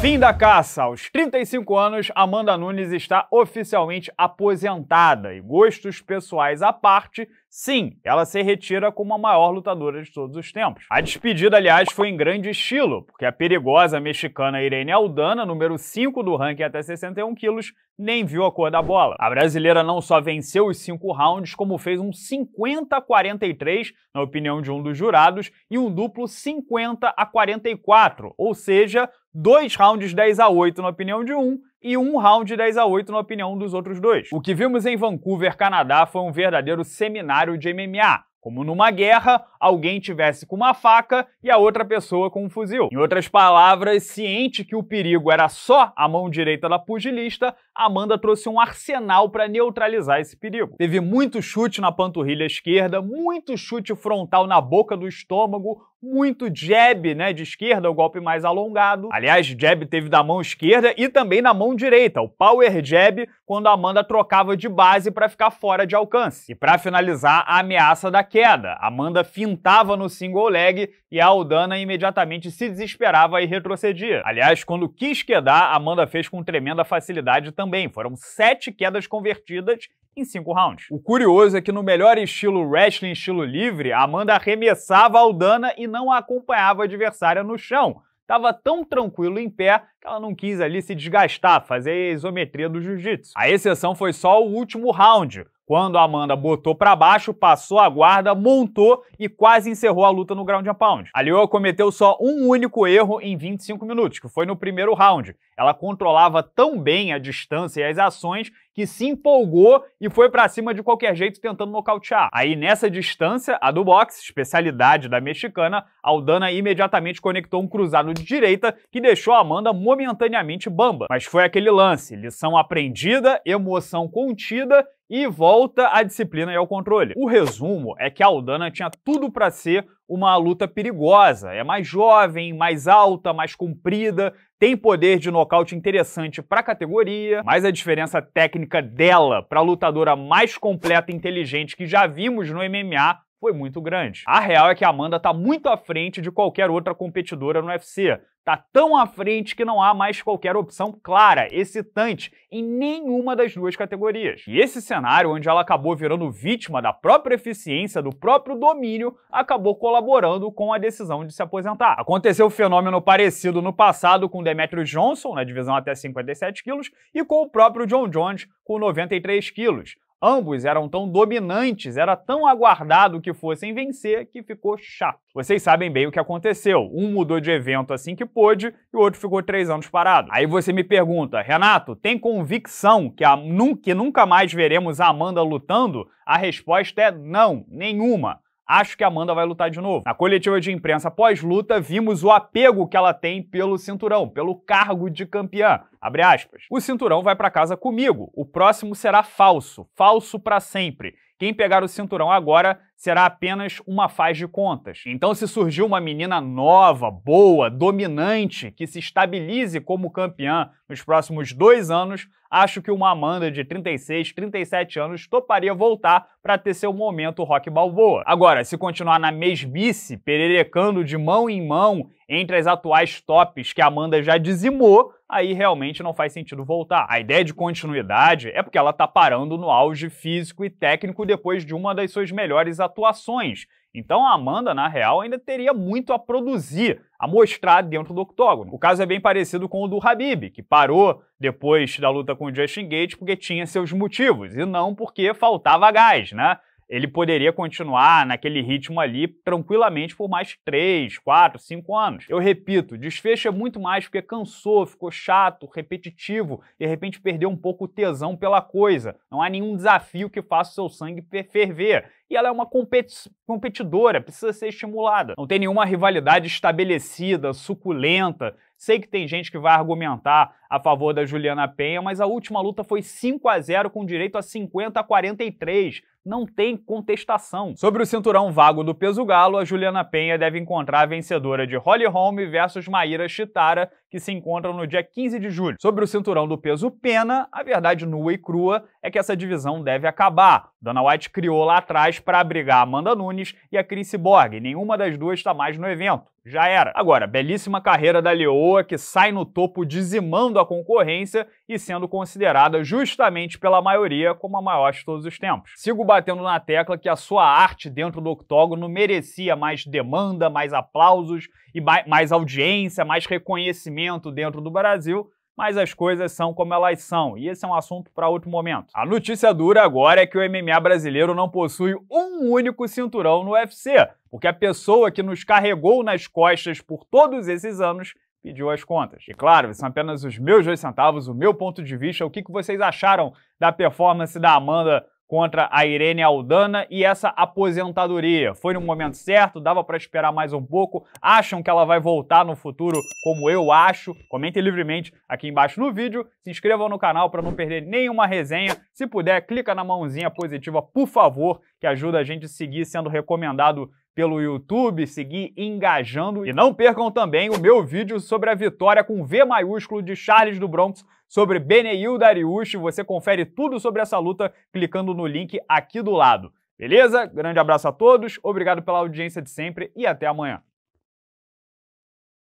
Fim da caça. Aos 35 anos, Amanda Nunes está oficialmente aposentada e gostos pessoais à parte, sim, ela se retira como a maior lutadora de todos os tempos. A despedida, aliás, foi em grande estilo, porque a perigosa mexicana Irene Aldana, número 5 do ranking até 61 quilos, nem viu a cor da bola. A brasileira não só venceu os cinco rounds, como fez um 50-43, na opinião de um dos jurados, e um duplo 50 a 44, ou seja, dois rounds 10 a 8 na opinião de um e um round 10 a 8 na opinião dos outros dois. O que vimos em Vancouver, Canadá, foi um verdadeiro seminário de MMA. Como numa guerra, alguém tivesse com uma faca e a outra pessoa com um fuzil. Em outras palavras, ciente que o perigo era só a mão direita da pugilista, Amanda trouxe um arsenal para neutralizar esse perigo. Teve muito chute na panturrilha esquerda, muito chute frontal na boca do estômago, muito jab, né, de esquerda, o golpe mais alongado. Aliás, jab teve da mão esquerda e também na mão direita, o power jab, quando a Amanda trocava de base para ficar fora de alcance. E para finalizar, a ameaça da queda. Amanda fin pintava no single leg e a Aldana imediatamente se desesperava e retrocedia. Aliás, quando quis quedar, Amanda fez com tremenda facilidade também. Foram sete quedas convertidas em cinco rounds. O curioso é que no melhor estilo wrestling, estilo livre, Amanda arremessava a Aldana e não a acompanhava a adversária no chão. Tava tão tranquilo em pé que ela não quis ali se desgastar, fazer a isometria do jiu-jitsu. A exceção foi só o último round, quando a Amanda botou para baixo, passou a guarda, montou e quase encerrou a luta no ground and pound. A Lioa cometeu só um único erro em 25 minutos, que foi no primeiro round. Ela controlava tão bem a distância e as ações que se empolgou e foi para cima de qualquer jeito tentando nocautear. Aí nessa distância, a do boxe, especialidade da mexicana, Aldana imediatamente conectou um cruzado de direita que deixou a Amanda momentaneamente bamba. Mas foi aquele lance, lição aprendida, emoção contida e volta à disciplina e ao controle. O resumo é que a Aldana tinha tudo para ser uma luta perigosa. É mais jovem, mais alta, mais comprida, tem poder de nocaute interessante para a categoria, mas a diferença técnica dela para a lutadora mais completa e inteligente que já vimos no MMA foi muito grande. A real é que a Amanda tá muito à frente de qualquer outra competidora no UFC. Tá tão à frente que não há mais qualquer opção clara, excitante, em nenhuma das duas categorias. E esse cenário, onde ela acabou virando vítima da própria eficiência, do próprio domínio, acabou colaborando com a decisão de se aposentar. Aconteceu um fenômeno parecido no passado com Demetrius Johnson, na divisão até 57 quilos, e com o próprio John Jones, com 93 quilos. Ambos eram tão dominantes, era tão aguardado que fossem vencer que ficou chato. Vocês sabem bem o que aconteceu. Um mudou de evento assim que pôde e o outro ficou três anos parado. Aí você me pergunta, Renato, tem convicção que, a, que nunca mais veremos a Amanda lutando? A resposta é não, nenhuma acho que a Amanda vai lutar de novo. Na coletiva de imprensa pós-luta, vimos o apego que ela tem pelo cinturão, pelo cargo de campeã. Abre aspas. O cinturão vai para casa comigo. O próximo será falso, falso para sempre. Quem pegar o cinturão agora será apenas uma faz de contas. Então, se surgiu uma menina nova, boa, dominante, que se estabilize como campeã nos próximos dois anos, acho que uma Amanda de 36, 37 anos toparia voltar para ter seu momento rock balboa. Agora, se continuar na mesmice, pererecando de mão em mão entre as atuais tops que a Amanda já dizimou, aí realmente não faz sentido voltar. A ideia de continuidade é porque ela está parando no auge físico e técnico depois de uma das suas melhores atuações. Então a Amanda, na real, ainda teria muito a produzir, a mostrar dentro do octógono. O caso é bem parecido com o do Habib, que parou depois da luta com o Justin Gates porque tinha seus motivos e não porque faltava gás, né? ele poderia continuar naquele ritmo ali tranquilamente por mais 3, 4, 5 anos. Eu repito, desfecho é muito mais porque cansou, ficou chato, repetitivo, e de repente perdeu um pouco o tesão pela coisa. Não há nenhum desafio que faça o seu sangue ferver. E ela é uma competi competidora, precisa ser estimulada. Não tem nenhuma rivalidade estabelecida, suculenta, Sei que tem gente que vai argumentar a favor da Juliana Penha, mas a última luta foi 5 a 0 com direito a 50 a 43 não tem contestação. Sobre o cinturão vago do peso galo, a Juliana Penha deve encontrar a vencedora de Holly Holm versus Maíra Chitara que se encontram no dia 15 de julho. Sobre o cinturão do peso pena, a verdade nua e crua é que essa divisão deve acabar. Dana White criou lá atrás para abrigar Amanda Nunes e a Chris Borg. Nenhuma das duas está mais no evento. Já era. Agora, belíssima carreira da Leoa que sai no topo dizimando a concorrência e sendo considerada justamente pela maioria como a maior de todos os tempos. Sigo batendo na tecla que a sua arte dentro do octógono merecia mais demanda, mais aplausos e mais audiência, mais reconhecimento movimento dentro do Brasil, mas as coisas são como elas são, e esse é um assunto para outro momento. A notícia dura agora é que o MMA brasileiro não possui um único cinturão no UFC, porque a pessoa que nos carregou nas costas por todos esses anos pediu as contas. E claro, são apenas os meus dois centavos, o meu ponto de vista, o que vocês acharam da performance da Amanda contra a Irene Aldana e essa aposentadoria. Foi no momento certo, dava para esperar mais um pouco. Acham que ela vai voltar no futuro, como eu acho? Comentem livremente aqui embaixo no vídeo. Se inscrevam no canal para não perder nenhuma resenha. Se puder, clica na mãozinha positiva, por favor, que ajuda a gente a seguir sendo recomendado pelo YouTube, seguir engajando. E não percam também o meu vídeo sobre a vitória com V maiúsculo de Charles do Bronx sobre Beneil Dariush. Você confere tudo sobre essa luta clicando no link aqui do lado. Beleza? Grande abraço a todos, obrigado pela audiência de sempre e até amanhã.